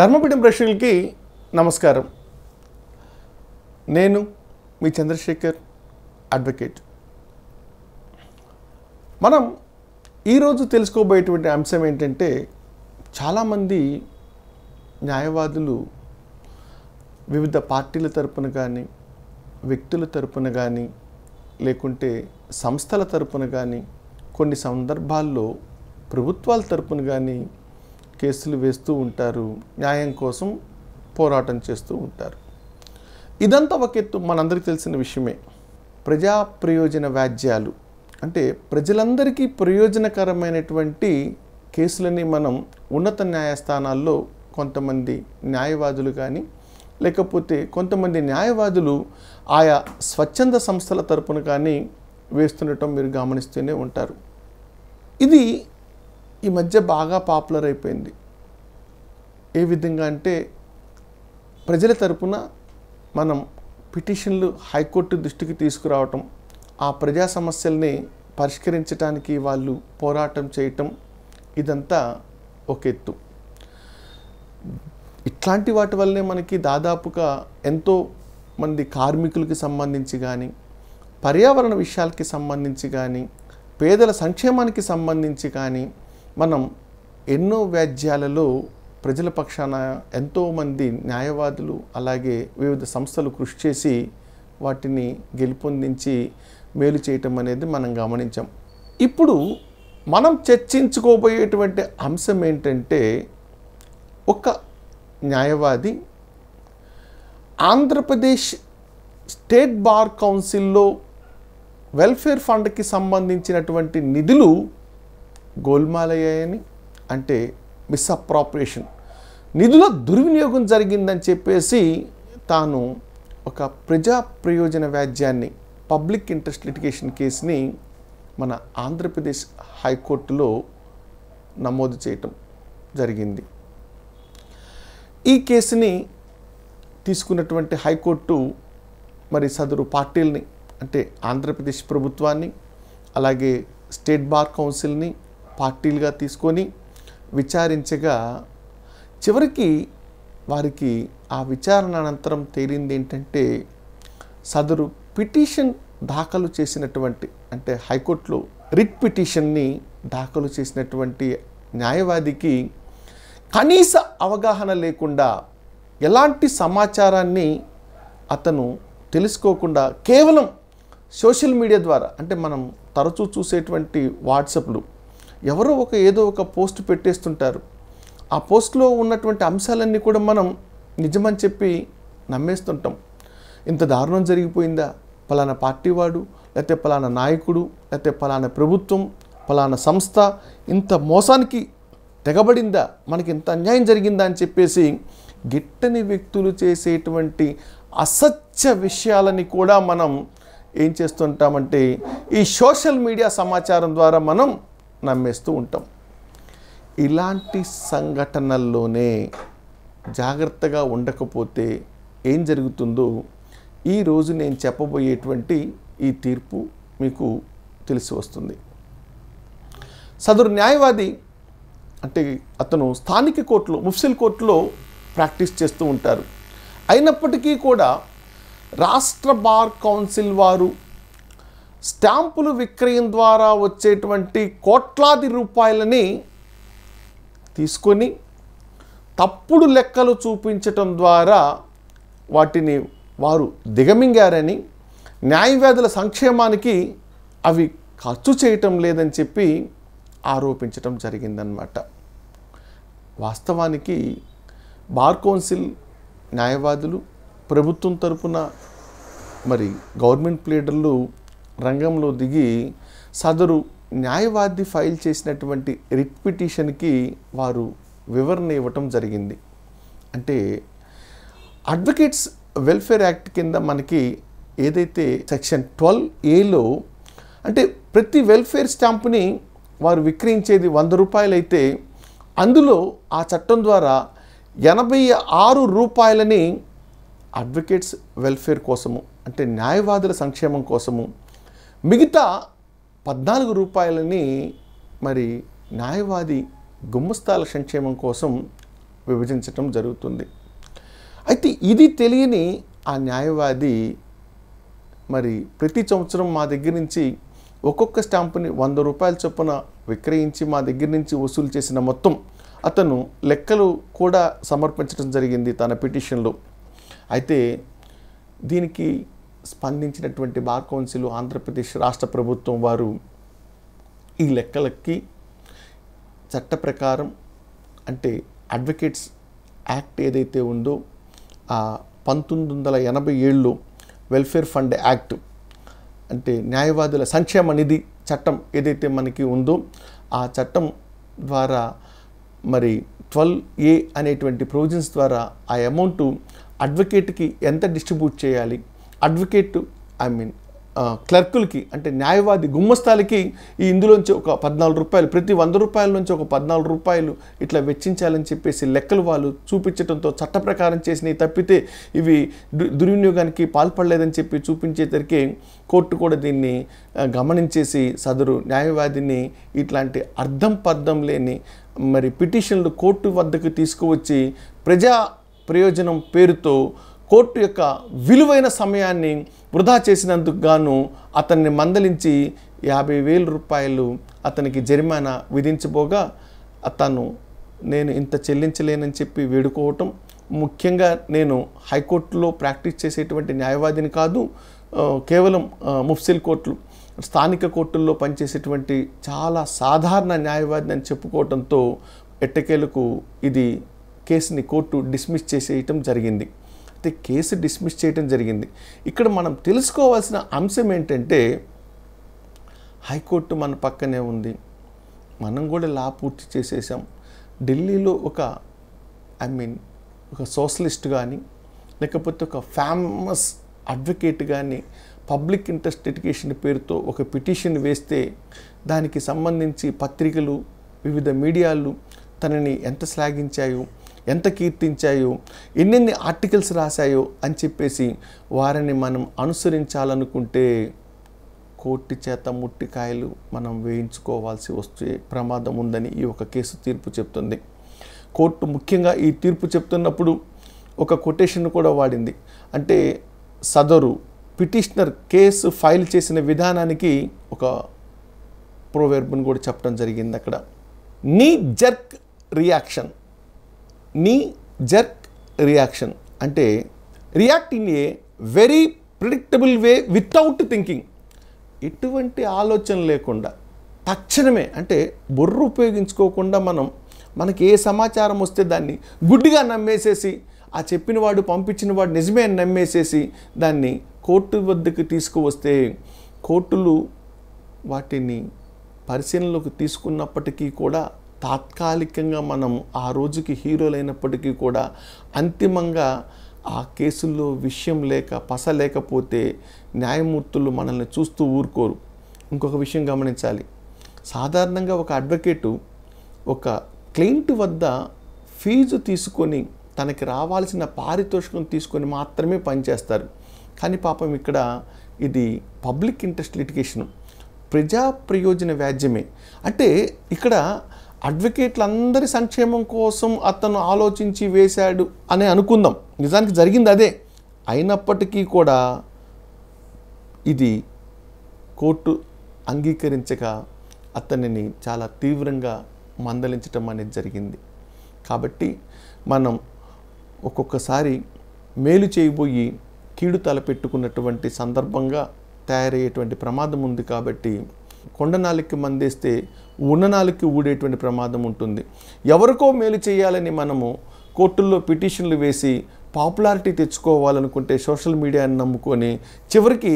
ధర్మపీఠం ప్రేక్షకులకి నమస్కారం నేను మీ చంద్రశేఖర్ అడ్వకేట్ మనం ఈరోజు తెలుసుకోబోయేటువంటి అంశం ఏంటంటే చాలామంది న్యాయవాదులు వివిధ పార్టీల తరపున కానీ వ్యక్తుల తరపున కానీ లేకుంటే సంస్థల తరపున కానీ కొన్ని సందర్భాల్లో ప్రభుత్వాల తరపున కానీ కేసులు వేస్తూ ఉంటారు న్యాయం కోసం పోరాటం చేస్తూ ఉంటారు ఇదంతా ఒక ఎత్తు మనందరికీ తెలిసిన విషయమే ప్రజా ప్రయోజన వ్యాజ్యాలు అంటే ప్రజలందరికీ ప్రయోజనకరమైనటువంటి కేసులని మనం ఉన్నత న్యాయస్థానాల్లో కొంతమంది న్యాయవాదులు కానీ లేకపోతే కొంతమంది న్యాయవాదులు ఆయా స్వచ్ఛంద సంస్థల తరపున కానీ వేస్తుండటం మీరు గమనిస్తూనే ఉంటారు ఇది ఈ మధ్య బాగా పాపులర్ అయిపోయింది ఏ విధంగా అంటే ప్రజల తరపున మనం పిటిషన్లు హైకోర్టు దృష్టికి తీసుకురావటం ఆ ప్రజా సమస్యల్ని పరిష్కరించడానికి వాళ్ళు పోరాటం చేయటం ఇదంతా ఒక ఎత్తు ఇట్లాంటి వాటి వల్లనే మనకి దాదాపుగా ఎంతో మంది కార్మికులకి సంబంధించి కానీ పర్యావరణ విషయాలకి సంబంధించి కానీ పేదల సంక్షేమానికి సంబంధించి కానీ మనం ఎన్నో వ్యాజ్యాలలో ప్రజల పక్షాన ఎంతోమంది న్యాయవాదులు అలాగే వివిధ సంస్థలు కృషి చేసి వాటిని గెలుపొందించి మేలు చేయటం అనేది మనం గమనించాం ఇప్పుడు మనం చర్చించుకోబోయేటువంటి అంశం ఏంటంటే ఒక న్యాయవాది ఆంధ్రప్రదేశ్ స్టేట్ బార్ కౌన్సిల్లో వెల్ఫేర్ ఫండ్కి సంబంధించినటువంటి నిధులు గోల్మాలయ్యాయని అంటే మిస్అప్రాపరేషన్ నిధుల దుర్వినియోగం జరిగిందని చెప్పేసి తాను ఒక ప్రజా ప్రయోజన వ్యాజ్యాన్ని పబ్లిక్ ఇంట్రెస్ట్ లిటిగేషన్ కేసుని మన ఆంధ్రప్రదేశ్ హైకోర్టులో నమోదు చేయటం జరిగింది ఈ కేసుని తీసుకున్నటువంటి హైకోర్టు మరి సదరు పార్టీల్ని అంటే ఆంధ్రప్రదేశ్ ప్రభుత్వాన్ని అలాగే స్టేట్ బార్ కౌన్సిల్ని పార్టీలుగా తీసుకొని విచారించగా చివరికి వారికి ఆ విచారణ అనంతరం తేలింది ఏంటంటే సదరు పిటిషన్ దాఖలు చేసినటువంటి అంటే హైకోర్టులో రిట్ పిటిషన్ని దాఖలు చేసినటువంటి న్యాయవాదికి కనీస అవగాహన లేకుండా ఎలాంటి సమాచారాన్ని అతను తెలుసుకోకుండా కేవలం సోషల్ మీడియా ద్వారా అంటే మనం తరచూ చూసేటువంటి వాట్సాప్లు ఎవరో ఒక ఏదో ఒక పోస్ట్ పెట్టేస్తుంటారు ఆ పోస్ట్లో ఉన్నటువంటి అంశాలన్నీ కూడా మనం నిజమని చెప్పి నమ్మేస్తుంటాం ఇంత దారుణం జరిగిపోయిందా పలానా పార్టీ వాడు లేకపోతే పలానా నాయకుడు లేకపోతే పలానా ప్రభుత్వం పలానా సంస్థ ఇంత మోసానికి తెగబడిందా మనకి ఇంత అన్యాయం జరిగిందా అని చెప్పేసి గిట్టని వ్యక్తులు చేసేటువంటి అసత్య విషయాలని కూడా మనం ఏం చేస్తుంటామంటే ఈ సోషల్ మీడియా సమాచారం ద్వారా మనం నమ్మేస్తూ ఉంటాం ఇలాంటి సంఘటనల్లోనే జాగ్రత్తగా ఉండకపోతే ఏం జరుగుతుందో ఈరోజు నేను చెప్పబోయేటువంటి ఈ తీర్పు మీకు తెలిసి వస్తుంది సదరు న్యాయవాది అంటే అతను స్థానిక కోర్టులో ముఫ్సిల్ కోర్టులో ప్రాక్టీస్ చేస్తూ ఉంటారు అయినప్పటికీ కూడా రాష్ట్ర బార్ కౌన్సిల్ వారు స్టాంపులు విక్రయం ద్వారా వచ్చేటువంటి కోట్లాది రూపాయలని తీసుకొని తప్పుడు లెక్కలు చూపించటం ద్వారా వాటిని వారు దిగమింగారని న్యాయవాదుల సంక్షేమానికి అవి ఖర్చు చేయటం లేదని చెప్పి ఆరోపించటం జరిగిందనమాట వాస్తవానికి బార్ కౌన్సిల్ న్యాయవాదులు ప్రభుత్వం తరపున మరి గవర్నమెంట్ లీడర్లు రంగంలో దిగి సదరు న్యాయవాది ఫైల్ చేసినటువంటి రిట్ పిటిషన్కి వారు వివరణ ఇవ్వటం జరిగింది అంటే అడ్వకేట్స్ వెల్ఫేర్ యాక్ట్ కింద మనకి ఏదైతే సెక్షన్ ట్వెల్వ్ ఏలో అంటే ప్రతి వెల్ఫేర్ స్టాంప్ని వారు విక్రయించేది వంద రూపాయలైతే అందులో ఆ చట్టం ద్వారా ఎనభై ఆరు రూపాయలని అడ్వకేట్స్ వెల్ఫేర్ కోసము అంటే న్యాయవాదుల సంక్షేమం కోసము మిగతా పద్నాలుగు రూపాయలని మరి న్యాయవాది గుమ్మస్తాల సంక్షేమం కోసం విభజించటం జరుగుతుంది అయితే ఇది తెలియని ఆ న్యాయవాది మరి ప్రతి సంవత్సరం మా దగ్గర నుంచి ఒక్కొక్క స్టాంపుని వంద రూపాయల చొప్పున విక్రయించి మా దగ్గర నుంచి వసూలు చేసిన మొత్తం అతను లెక్కలు కూడా సమర్పించడం జరిగింది తన పిటిషన్లో అయితే దీనికి స్పందించినటువంటి బార్ కౌన్సిల్ ఆంధ్రప్రదేశ్ రాష్ట్ర ప్రభుత్వం వారు ఈ లెక్కలకి చట్ట ప్రకారం అంటే అడ్వకేట్స్ యాక్ట్ ఏదైతే ఉందో ఆ పంతొమ్మిది వందల ఎనభై ఏళ్ళు వెల్ఫేర్ ఫండ్ యాక్ట్ అంటే న్యాయవాదుల సంక్షేమ నిధి చట్టం ఏదైతే మనకి ఉందో ఆ చట్టం ద్వారా మరి ట్వెల్వ్ ఏ అనేటువంటి ప్రొవిజన్స్ ద్వారా ఆ అమౌంట్ అడ్వకేట్కి ఎంత డిస్ట్రిబ్యూట్ చేయాలి అడ్వకేట్ ఐ మీన్ క్లర్కులకి అంటే న్యాయవాది గుమ్మస్థాలకి ఈ ఇందులోంచి ఒక పద్నాలుగు రూపాయలు ప్రతి వంద రూపాయల నుంచి ఒక పద్నాలుగు రూపాయలు ఇట్లా వెచ్చించాలని చెప్పేసి లెక్కలు వాళ్ళు చూపించడంతో చట్ట ప్రకారం చేసినవి తప్పితే ఇవి దుర్వినియోగానికి పాల్పడలేదని చెప్పి చూపించేసరికి కోర్టు కూడా దీన్ని గమనించేసి సదరు న్యాయవాదిని ఇట్లాంటి అర్థం పర్థం లేని మరి పిటిషన్లు కోర్టు వద్దకు తీసుకువచ్చి ప్రజా ప్రయోజనం పేరుతో కోర్టు యొక్క విలువైన సమయాన్ని వృధా చేసినందుకు గాను అతన్ని మందలించి యాభై వేల రూపాయలు అతనికి జరిమానా విధించబోగా అతను నేను ఇంత చెల్లించలేనని చెప్పి వేడుకోవటం ముఖ్యంగా నేను హైకోర్టులో ప్రాక్టీస్ చేసేటువంటి న్యాయవాదిని కాదు కేవలం ముఫ్సిల్ కోర్టులు స్థానిక కోర్టుల్లో పనిచేసేటువంటి చాలా సాధారణ న్యాయవాదిని అని చెప్పుకోవడంతో ఎట్టకేలకు ఇది కేసుని కోర్టు డిస్మిస్ చేసేయటం జరిగింది అయితే కేసు డిస్మిస్ చేయడం జరిగింది ఇక్కడ మనం తెలుసుకోవాల్సిన అంశం ఏంటంటే హైకోర్టు మన పక్కనే ఉంది మనం కూడా లా పూర్తి చేసేసాం ఢిల్లీలో ఒక ఐ మీన్ ఒక సోషలిస్ట్ కానీ లేకపోతే ఒక ఫేమస్ అడ్వకేట్ కానీ పబ్లిక్ ఇంట్రెస్ట్ ఎడ్యుకేషన్ పేరుతో ఒక పిటిషన్ వేస్తే దానికి సంబంధించి పత్రికలు వివిధ మీడియాలు తనని ఎంత శ్లాఘించాయో ఎంత కీర్తించాయో ఎన్నెన్ని ఆర్టికల్స్ రాశాయో అని చెప్పేసి వారిని మనం అనుసరించాలనుకుంటే కోర్టు చేత ముట్టికాయలు మనం వేయించుకోవాల్సి వస్తే ప్రమాదం ఉందని ఈ ఒక కేసు తీర్పు చెప్తుంది కోర్టు ముఖ్యంగా ఈ తీర్పు చెప్తున్నప్పుడు ఒక కొటేషన్ కూడా వాడింది అంటే సదరు పిటిషనర్ కేసు ఫైల్ చేసిన విధానానికి ఒక ప్రోవెర్బ్ని కూడా చెప్పడం జరిగింది అక్కడ knee jerk reaction knee jerk reaction అంటే react in a very predictable way without thinking ఎటువంటి ఆలోచన లేకుండా తక్షణమే అంటే బుర్ర ఉపయోగించుకోకుండా మనం మనకి ఏ సమాచారం వస్తే దాన్ని గుడ్డిగా నమ్మేసేసి ఆ చెప్పిన వాడు పంపించిన వాడు నిజమే అని నమ్మేసేసి దాన్ని కోర్టు వద్దకు తీసుకువస్తే కోర్టులు వాటిని పరిశీలనలోకి తీసుకున్నప్పటికీ కూడా తాత్కాలికంగా మనం ఆ రోజుకి హీరోలైనప్పటికీ కూడా అంతిమంగా ఆ కేసుల్లో విషయం లేక పస లేకపోతే న్యాయమూర్తులు మనల్ని చూస్తూ ఊరుకోరు ఇంకొక విషయం గమనించాలి సాధారణంగా ఒక అడ్వకేటు ఒక క్లయింట్ వద్ద ఫీజు తీసుకొని తనకి రావాల్సిన పారితోషికం తీసుకొని మాత్రమే పనిచేస్తారు కానీ పాపం ఇక్కడ ఇది పబ్లిక్ ఇంట్రెస్ట్ లిటిగేషన్ ప్రజా ప్రయోజన వ్యాజ్యమే అంటే ఇక్కడ అడ్వకేట్లందరి సంక్షేమం కోసం అతను ఆలోచించి వేశాడు అని అనుకుందాం నిజానికి జరిగింది అదే అయినప్పటికీ కూడా ఇది కోర్టు అంగీకరించక అతనిని చాలా తీవ్రంగా మందలించటం అనేది జరిగింది కాబట్టి మనం ఒక్కొక్కసారి మేలు చేయబోయి కీడు తలపెట్టుకున్నటువంటి సందర్భంగా తయారయ్యేటువంటి ప్రమాదం ఉంది కాబట్టి కొండ నాలుగుకి మందేస్తే ఉన్న నాలుగుకి ఊడేటువంటి ప్రమాదం ఉంటుంది ఎవరికో మేలు చేయాలని మనము కోర్టుల్లో పిటిషన్లు వేసి పాపులారిటీ తెచ్చుకోవాలనుకుంటే సోషల్ మీడియాని నమ్ముకొని చివరికి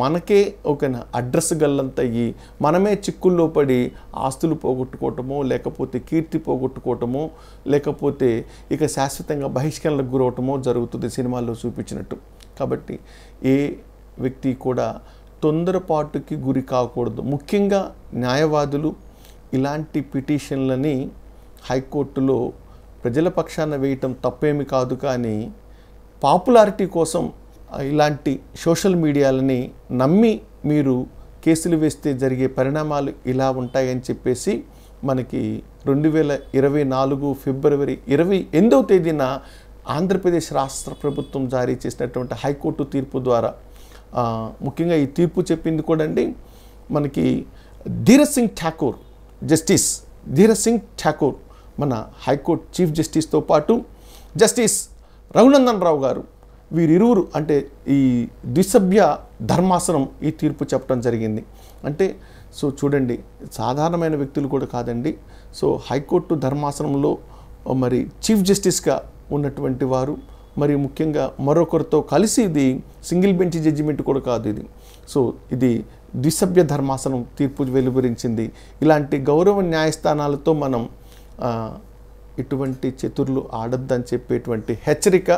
మనకే ఒక అడ్రస్ గల్లంత అయ్యి మనమే చిక్కుల్లో పడి ఆస్తులు పోగొట్టుకోవటమో లేకపోతే కీర్తి పోగొట్టుకోవటమో లేకపోతే ఇక శాశ్వతంగా బహిష్కరణలకు గురవటమో జరుగుతుంది సినిమాల్లో చూపించినట్టు కాబట్టి ఏ వ్యక్తి కూడా తొందరపాటుకి గురి కాకూడదు ముఖ్యంగా న్యాయవాదులు ఇలాంటి పిటిషన్లని హైకోర్టులో ప్రజల పక్షాన వేయటం తప్పేమి కాదు కానీ పాపులారిటీ కోసం ఇలాంటి సోషల్ మీడియాలని నమ్మి మీరు కేసులు వేస్తే జరిగే పరిణామాలు ఇలా ఉంటాయని చెప్పేసి మనకి రెండు వేల ఇరవై నాలుగు ఫిబ్రవరి ఇరవై ఎనిమిదవ తేదీన ఆంధ్రప్రదేశ్ రాష్ట్ర ప్రభుత్వం జారీ చేసినటువంటి హైకోర్టు తీర్పు ద్వారా ముఖ్యంగా ఈ తీర్పు చెప్పింది కూడా అండి మనకి ధీర సింగ్ ఠాకూర్ జస్టిస్ ధీరజ్ సింగ్ ఠాకూర్ మన హైకోర్టు చీఫ్ జస్టిస్తో పాటు జస్టిస్ రఘునందన్ రావు గారు వీరిరువురు అంటే ఈ ద్విసభ్య ధర్మాసనం ఈ తీర్పు చెప్పడం జరిగింది అంటే సో చూడండి సాధారణమైన వ్యక్తులు కూడా కాదండి సో హైకోర్టు ధర్మాసనంలో మరి చీఫ్ జస్టిస్గా ఉన్నటువంటి వారు మరి ముఖ్యంగా మరొకరితో కలిసి ఇది సింగిల్ బెంచ్ జడ్జిమెంట్ కూడా కాదు ఇది సో ఇది ద్విసభ్య ధర్మాసనం తీర్పు వెలువరించింది ఇలాంటి గౌరవ న్యాయస్థానాలతో మనం ఇటువంటి చతుర్లు ఆడొద్దని చెప్పేటువంటి హెచ్చరిక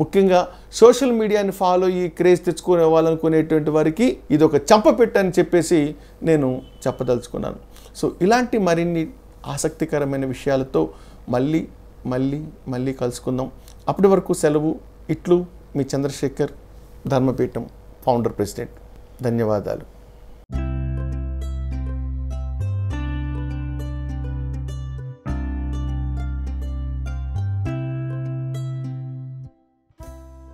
ముఖ్యంగా సోషల్ మీడియాని ఫాలో ఈ క్రేజ్ తెచ్చుకునే వాళ్ళనుకునేటువంటి వారికి ఇది ఒక పెట్టని చెప్పేసి నేను చెప్పదలుచుకున్నాను సో ఇలాంటి మరిన్ని ఆసక్తికరమైన విషయాలతో మళ్ళీ మళ్ళీ మళ్ళీ కలుసుకుందాం అప్పటి వరకు సెలవు ఇట్లు మీ చంద్రశేఖర్ ధర్మపీఠం ఫౌండర్ ప్రెసిడెంట్ ధన్యవాదాలు